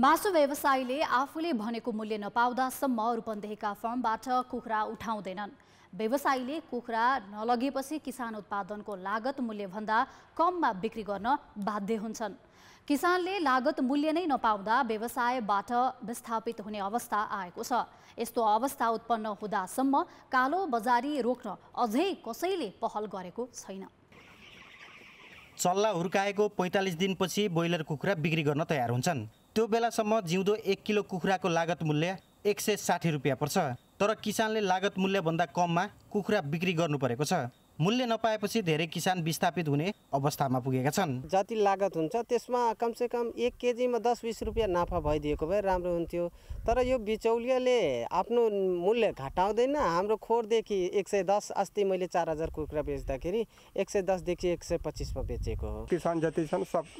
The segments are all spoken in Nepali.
मासु व्यवसायीले आफूले भनेको मूल्य नपाउँदासम्म रूपन्देहीका फर्मबाट कुखुरा उठाउँदैनन् व्यवसायीले कुखुरा नलगेपछि किसान उत्पादनको लागत मूल्यभन्दा कममा बिक्री गर्न बाध्य हुन्छन् किसानले लागत मूल्य नै नपाउँदा व्यवसायबाट विस्थापित हुने अवस्था आएको छ यस्तो अवस्था उत्पन्न हुँदासम्म कालो बजारी रोक्न अझै कसैले पहल गरेको छैन चल्ला हुर्काएको पैँतालिस दिनपछि ब्रोइलर कुखुरा बिक्री गर्न तयार हुन्छन् त्यो बेलासम्म जिउँदो एक किलो कुखुराको लागत मूल्य एक सय साठी रुपियाँ पर्छ तर किसानले लागत मूल्यभन्दा कममा कुखुरा बिक्री गर्नु परेको छ मूल्य नपाएपछि धेरै किसान विस्थापित हुने अवस्थामा पुगेका छन् जति लागत हुन्छ त्यसमा कमसेकम एक केजीमा दस बिस रुपियाँ नाफा भइदिएको भए राम्रो हुन्थ्यो तर यो बिचौलियाले आफ्नो मूल्य घटाउँदैन हाम्रो खोरदेखि एक सय दस अस्ति मैले चार हजार कुखुरा बेच्दाखेरि एक सय दसदेखि एक सय पच्चिसमा बेचेको हो किसान जति छन् सब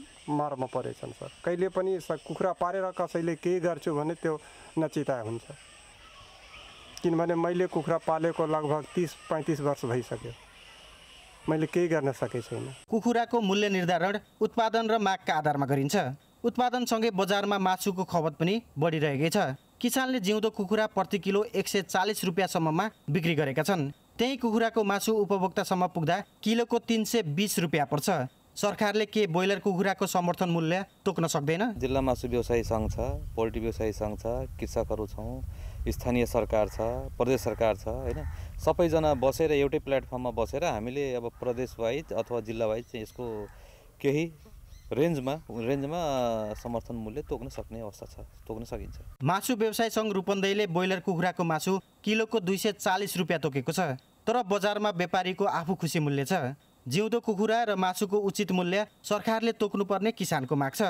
मारमा परेछन् सर कहिले पनि कुखुरा पारेर कसैले केही गर्छु भने त्यो नचिता हुन्छ किनभने मैले कुखुरा पालेको लगभग तिस पैँतिस वर्ष भइसक्यो मैले केही गर्न सकेको छैन कुखुराको मूल्य निर्धारण उत्पादन र मागका आधारमा गरिन्छ उत्पादनसँगै बजारमा मासुको खपत पनि बढिरहेकै छ किसानले जिउँदो कुखुरा प्रति किलो एक सय चालिस रुपियाँसम्ममा बिक्री गरेका छन् त्यही कुखुराको मासु उपभोक्तासम्म पुग्दा किलोको तिन सय बिस रुपियाँ पर्छ सरकारले के ब्रोइलर कुखुराको समर्थन मूल्य तोक्न सक्दैन जिल्ला मासु व्यवसायी सङ्घ छ पोल्ट्री व्यवसायी सङ्घ छ कृषकहरू छौँ स्थानीय सरकार छ प्रदेश सरकार छ होइन सबैजना बसेर एउटै प्लेटफर्ममा बसेर हामीले अब प्रदेश वाइज अथवा जिल्ला वाइज चाहिँ यसको केही रेन्जमा रेन्जमा समर्थन मूल्य तोक्न सक्ने अवस्था छ तोक्न सकिन्छ मासु व्यवसाय सङ्घ रूपन्देहीले ब्रोइलर कुखुराको मासु किलोको दुई सय चालिस रुपियाँ तोकेको छ तर बजारमा व्यापारीको आफू खुसी मूल्य छ जिउँदो कुखुरा र मासुको उचित मूल्य सरकारले तोक्नुपर्ने किसानको माग छ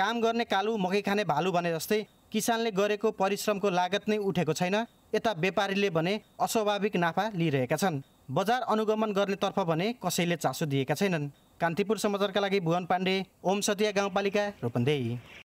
काम गर्ने कालु मकै खाने भालु भने जस्तै किसानले गरेको परिश्रमको लागत नै उठेको छैन यता व्यापारीले भने अस्वाभाविक नाफा लिइरहेका छन् बजार अनुगमन गर्नेतर्फ भने कसैले चासो दिएका छैनन् कान्तिपुर समाचारका लागि भुवन पाण्डे ओम सतिया गाउँपालिका रूपन्देही